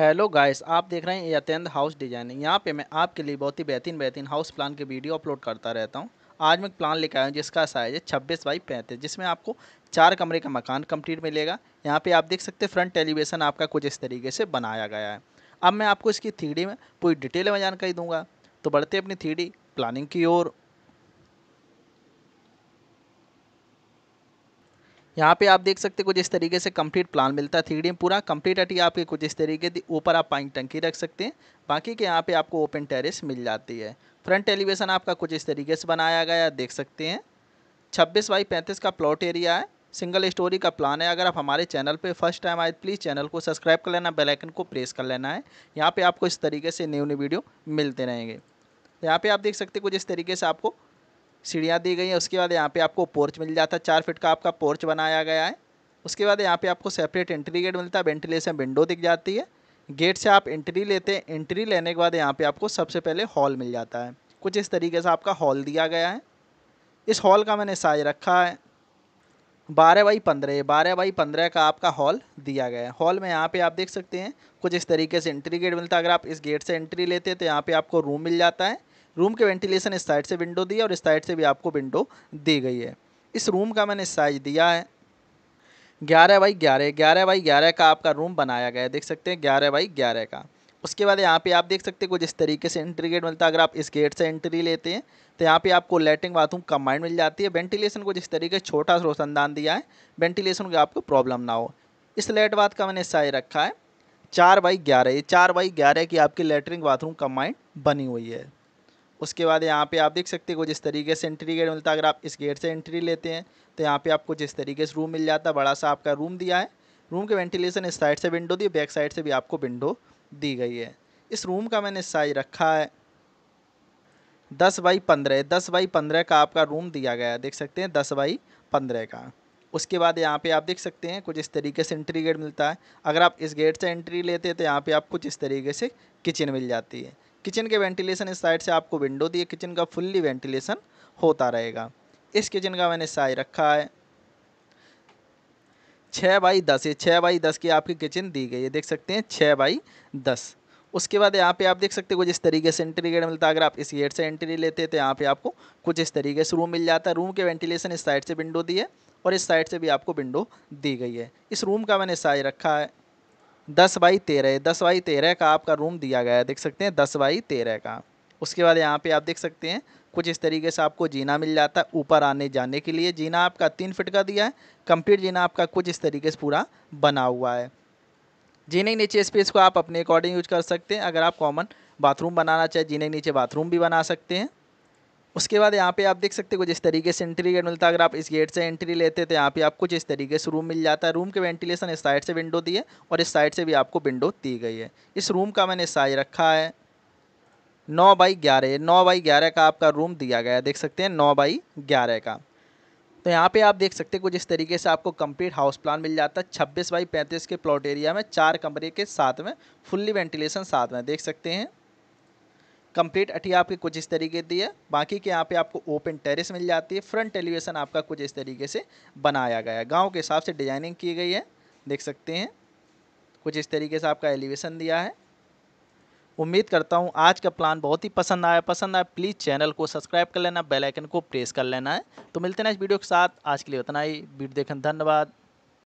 hello guys आप देख रहे हैं यतेंद्र हाउस डिजाइनिंग यहाँ पे मैं आपके लिए बहुत ही बेहतरीन बेहतरीन हाउस प्लान के वीडियो अपलोड करता रहता हूँ आज मैं एक प्लान लेकर आया हूँ जिसका साइज है छब्बीस बाई पैंतीस जिसमें आपको चार कमरे का मकान कंप्लीट मिलेगा यहाँ पे आप देख सकते हैं फ्रंट एलिवेशन आपका कुछ इस तरीके से बनाया गया है अब मैं आपको इसकी थ्री में पूरी डिटेल में जानकारी दूंगा तो बढ़ते अपनी थ्री प्लानिंग की ओर यहाँ पे आप देख सकते कुछ इस तरीके से कंप्लीट प्लान मिलता है थ्री पूरा कंप्लीट अटी आपके कुछ इस तरीके से ऊपर आप पानी टंकी रख सकते हैं बाकी के यहाँ पे आपको ओपन टेरेस मिल जाती है फ्रंट एलिवेशन आपका कुछ इस तरीके से बनाया गया देख सकते हैं छब्बीस बाई पैंतीस का प्लॉट एरिया है सिंगल स्टोरी का प्लान है अगर आप हमारे चैनल पर फर्स्ट टाइम आए प्लीज़ चैनल को सब्सक्राइब कर लेना बेलाइकन को प्रेस कर लेना है यहाँ पर आपको इस तरीके से न्यू न्यू वीडियो मिलते रहेंगे यहाँ पे आप देख सकते हैं कुछ इस तरीके से आपको सीढ़ियाँ दी गई हैं उसके बाद यहाँ पे आपको पोर्च मिल जाता है चार फिट का आपका पोर्च बनाया गया है उसके बाद यहाँ पे आपको सेपरेट एंट्री गेट मिलता है वेंटिलेशन विंडो दिख जाती है गेट से आप एंट्री लेते हैं एंट्री लेने के बाद यहाँ पे आपको सबसे पहले हॉल मिल जाता है कुछ इस तरीके से आपका हॉल दिया गया है इस हॉल का मैंने साइज रखा है बारह बाई पंद्रह बारह बाई पंद्रह का आपका हॉल दिया गया है हॉल में यहाँ पे आप देख सकते हैं कुछ इस तरीके से एंट्री गेट मिलता है अगर आप इस गेट से एंट्री लेते हैं तो यहाँ पे आपको रूम मिल जाता है रूम के वेंटिलेशन इस साइड से विंडो दी है और इस साइड से भी आपको विंडो दी गई है इस रूम का मैंने साइज दिया है ग्यारह बाई ग्यारह ग्यारह बाई ग्यारह का आपका रूम बनाया गया है देख सकते हैं ग्यारह बाई ग्यारह का उसके बाद यहाँ पे आप देख सकते हैं कुछ इस तरीके से एंट्री गेट मिलता है अगर आप इस गेट से एंट्री लेते हैं तो यहाँ पे आपको लेटरिन बाथरूम कम्बाइंड मिल जाती है वेंटिलेशन को जिस तरीके छोटा सा रोशनदान दिया है वेंटिलेशन की आपको प्रॉब्लम ना हो इस लेट बाथ का मैंने साइज रखा है चार बाई ग्यारह ये चार बाई ग्यारह की आपकी लेटरिन बाथरूम कम्बाइंड बनी हुई है उसके बाद यहाँ पे आप देख सकते हो जिस तरीके से एंट्री गेट मिलता है अगर आप इस गेट से एंट्री लेते हैं तो यहाँ पे आपको जिस तरीके से रूम मिल जाता है बड़ा सा आपका रूम दिया है रूम के वेंटिलेशन इस साइड से विंडो दी बैक साइड से भी आपको विंडो दी गई है इस रूम का मैंने साइज रखा है दस बाई पंद्रह दस बाई पंद्रह का आपका रूम दिया गया है देख सकते हैं दस बाई पंद्रह का उसके बाद यहाँ पे आप देख सकते हैं कुछ इस तरीके से एंट्री गेट मिलता है अगर आप इस गेट से एंट्री लेते हैं तो यहाँ पे आपको जिस तरीके से किचन मिल जाती है किचन के वेंटिलेशन इस साइड से आपको विंडो दिए किचन का फुल्ली वेंटिलेशन होता रहेगा इस किचन का मैंने साइज रखा है छः बाई दस ये छः बाई दस की आपकी किचन दी गई है देख सकते हैं छः बाई दस उसके बाद यहाँ पे आप देख सकते हो कुछ इस तरीके से एंट्री गेट मिलता है अगर आप इस गेट से एंट्री लेते तो यहाँ पे आपको कुछ इस तरीके से रूम मिल जाता है रूम के वेंटिलेशन इस साइड से विंडो दी है और इस साइड से भी आपको विंडो दी गई है इस रूम का मैंने साइज रखा है दस बाई तेरह दस बाई तेरह का आपका रूम दिया गया है देख सकते हैं दस बाई तेरह का उसके बाद यहाँ पे आप देख सकते हैं कुछ इस तरीके से आपको जीना मिल जाता है ऊपर आने जाने के लिए जीना आपका तीन फिट का दिया है कंप्लीट जीना आपका कुछ इस तरीके से पूरा बना हुआ है जीने के नीचे स्पेस को आप अपने अकॉर्डिंग यूज कर सकते हैं अगर आप कॉमन बाथरूम बनाना चाहे जीने के नीचे बाथरूम भी बना सकते हैं उसके बाद यहाँ पे आप देख सकते हो कुछ तरीके से एंट्री गेट मिलता है अगर आप इस गेट से एंट्री लेते तो यहाँ पे आपको कुछ इस तरीके से रूम मिल जाता है रूम के वेंटिलेशन इस साइड से विंडो दी है और इस साइड से भी आपको विंडो दी गई है इस रूम का मैंने साइज रखा है नौ बाई ग्यारह नौ बाई ग्यारह का आपका रूम दिया गया है देख सकते हैं नौ बाई ग्यारह का तो यहाँ पे आप देख सकते हैं कुछ इस तरीके से आपको कंप्लीट हाउस प्लान मिल जाता है छब्बीस बाई पैंतीस के प्लॉट एरिया में चार कमरे के साथ में फुल्ली वेंटिलेशन साथ में देख सकते हैं कंप्लीट अटी आपकी कुछ इस तरीके दी है बाकी के यहाँ पे आपको ओपन टेरेस मिल जाती है फ्रंट एलिवेशन आपका कुछ इस तरीके से बनाया गया है गाँव के हिसाब से डिजाइनिंग की गई है देख सकते हैं कुछ इस तरीके से आपका एलिवेशन दिया है उम्मीद करता हूँ आज का प्लान बहुत ही पसंद आया पसंद आया प्लीज़ चैनल को सब्सक्राइब कर लेना बेल आइकन को प्रेस कर लेना है तो मिलते हैं इस वीडियो के साथ आज के लिए उतना ही वीडियो देखने धन्यवाद